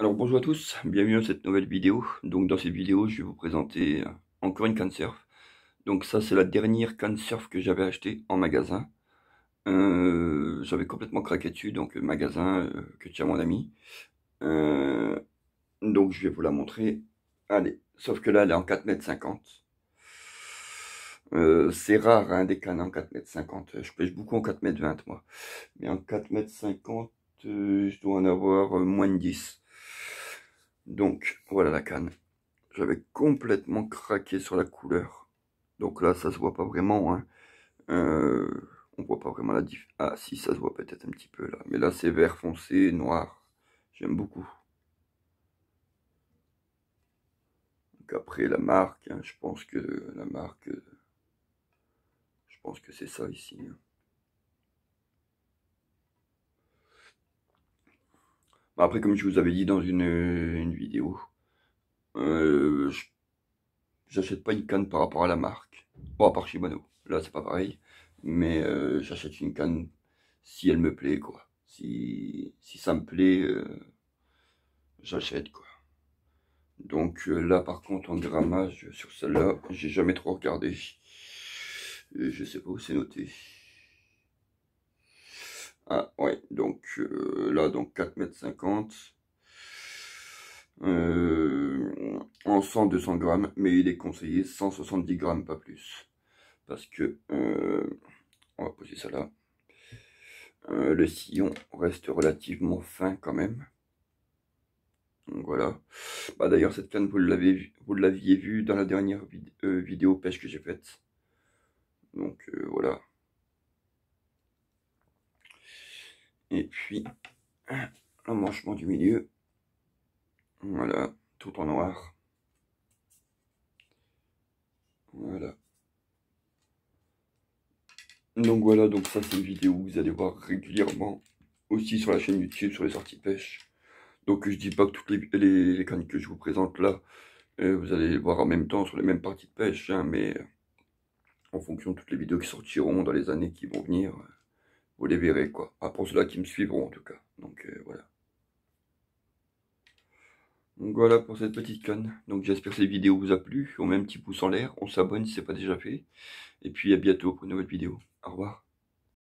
Alors bonjour à tous, bienvenue dans cette nouvelle vidéo. Donc dans cette vidéo, je vais vous présenter euh, encore une canne surf. Donc ça c'est la dernière canne surf que j'avais achetée en magasin. Euh, j'avais complètement craqué dessus, donc euh, magasin que tient mon ami. donc je vais vous la montrer. Allez, sauf que là elle est en 4m50. c'est rare hein, des cannes en 4m50. Je pêche beaucoup en 4m20 moi. Mais en 4m50, je dois en avoir moins de 10. Donc, voilà la canne. J'avais complètement craqué sur la couleur. Donc là, ça se voit pas vraiment. Hein. Euh, on voit pas vraiment la diff. Ah si, ça se voit peut-être un petit peu là. Mais là, c'est vert foncé, noir. J'aime beaucoup. Donc après, la marque. Hein, je pense que la marque... Je pense que c'est ça ici. Hein. Bah, après, comme je vous avais dit dans une, vidéo, euh, j'achète pas une canne par rapport à la marque. Bon, à part Shimano, là c'est pas pareil, mais euh, j'achète une canne si elle me plaît, quoi. Si, si ça me plaît, euh, j'achète, quoi. Donc là, par contre, en grammage sur celle-là, j'ai jamais trop regardé. je sais pas où c'est noté. Donc euh, là, donc 4,50 m. 50 en 100-200 grammes, mais il est conseillé 170 grammes, pas plus. Parce que, euh, on va poser ça là, euh, le sillon reste relativement fin quand même. Donc voilà. Bah, d'ailleurs, cette canne, vous l'aviez vu dans la dernière vidéo pêche que j'ai faite. Donc voilà. Et puis, manchement du milieu. Voilà, tout en noir. Voilà. Donc voilà, donc ça c'est une vidéo que vous allez voir régulièrement. Aussi sur la chaîne YouTube, sur les sorties pêche. Donc je dis pas que toutes les, les, que je vous présente là, euh, vous allez les voir en même temps sur les mêmes parties de pêche. Hein, mais euh, en fonction de toutes les vidéos qui sortiront dans les années qui vont venir... Euh, vous les verrez, quoi. Ah, pour ceux-là qui me suivront, en tout cas. Donc, euh, voilà. Donc, voilà pour cette petite canne. Donc, j'espère que cette vidéo vous a plu. On met un petit pouce en l'air, on s'abonne si ce n'est pas déjà fait. Et puis, à bientôt pour une nouvelle vidéo. Au revoir.